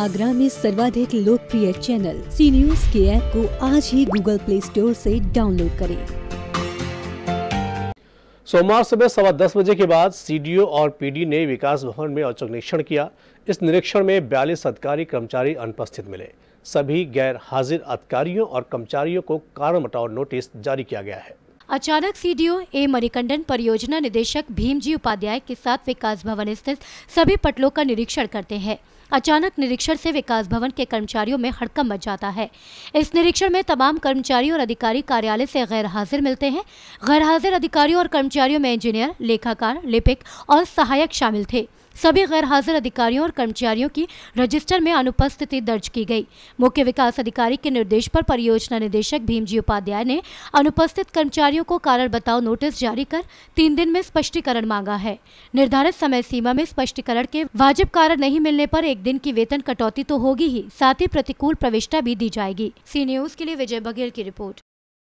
आगरा में सर्वाधिक लोकप्रिय चैनल सी न्यूज के ऐप को आज ही गूगल प्ले स्टोर से डाउनलोड करें सोमवार सुबह सवा दस बजे के बाद सीडीओ और पीडी ने विकास भवन में औचक निरीक्षण किया इस निरीक्षण में बयालीस अधिकारी कर्मचारी अनुपस्थित मिले सभी गैर हाजिर अधिकारियों और कर्मचारियों को कारण बटाओ नोटिस जारी किया गया है अचानक सीडीओ ए मरिकंडन परियोजना निदेशक भीमजी उपाध्याय के साथ विकास भवन स्थित सभी पटलों का निरीक्षण करते हैं अचानक निरीक्षण से विकास भवन के कर्मचारियों में हड़कम मच जाता है इस निरीक्षण में तमाम कर्मचारी और अधिकारी कार्यालय से गैर हाजिर मिलते हैं गैर हाजिर अधिकारियों और कर्मचारियों में इंजीनियर लेखाकार लिपिक और सहायक शामिल थे सभी गैर हाजिर अधिकारियों और कर्मचारियों की रजिस्टर में अनुपस्थिति दर्ज की गई मुख्य विकास अधिकारी के निर्देश पर परियोजना निदेशक भीमजी उपाध्याय ने अनुपस्थित कर्मचारियों अधिकारियों को कारण बताओ नोटिस जारी कर तीन दिन में स्पष्टीकरण मांगा है निर्धारित समय सीमा में स्पष्टीकरण के वाजिब कारण नहीं मिलने पर एक दिन की वेतन कटौती तो होगी ही साथ ही प्रतिकूल प्रविष्टा भी दी जाएगी सी न्यूज के लिए विजय बघेल की रिपोर्ट